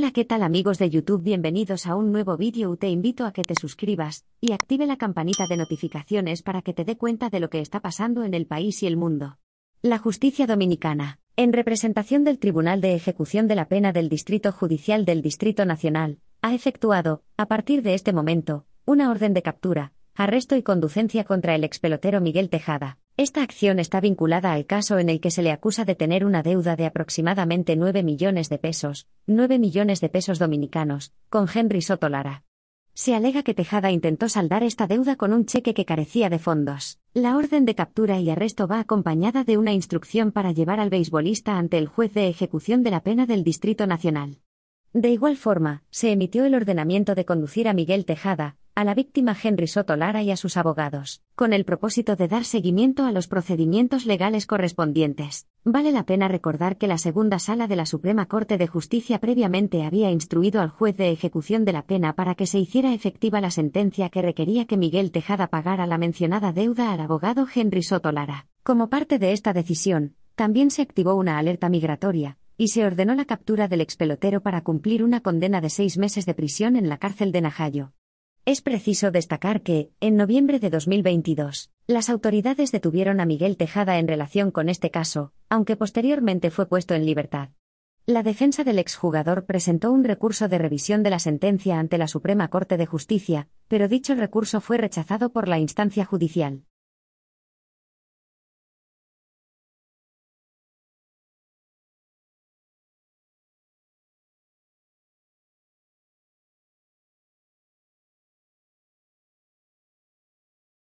Hola qué tal amigos de YouTube bienvenidos a un nuevo vídeo te invito a que te suscribas y active la campanita de notificaciones para que te dé cuenta de lo que está pasando en el país y el mundo. La justicia dominicana, en representación del Tribunal de Ejecución de la Pena del Distrito Judicial del Distrito Nacional, ha efectuado, a partir de este momento, una orden de captura, arresto y conducencia contra el expelotero Miguel Tejada, esta acción está vinculada al caso en el que se le acusa de tener una deuda de aproximadamente 9 millones de pesos, 9 millones de pesos dominicanos, con Henry Sotolara. Se alega que Tejada intentó saldar esta deuda con un cheque que carecía de fondos. La orden de captura y arresto va acompañada de una instrucción para llevar al beisbolista ante el juez de ejecución de la pena del Distrito Nacional. De igual forma, se emitió el ordenamiento de conducir a Miguel Tejada, a la víctima Henry Soto Lara y a sus abogados, con el propósito de dar seguimiento a los procedimientos legales correspondientes. Vale la pena recordar que la segunda sala de la Suprema Corte de Justicia previamente había instruido al juez de ejecución de la pena para que se hiciera efectiva la sentencia que requería que Miguel Tejada pagara la mencionada deuda al abogado Henry Soto Lara. Como parte de esta decisión, también se activó una alerta migratoria, y se ordenó la captura del expelotero para cumplir una condena de seis meses de prisión en la cárcel de Najayo. Es preciso destacar que, en noviembre de 2022, las autoridades detuvieron a Miguel Tejada en relación con este caso, aunque posteriormente fue puesto en libertad. La defensa del exjugador presentó un recurso de revisión de la sentencia ante la Suprema Corte de Justicia, pero dicho recurso fue rechazado por la instancia judicial.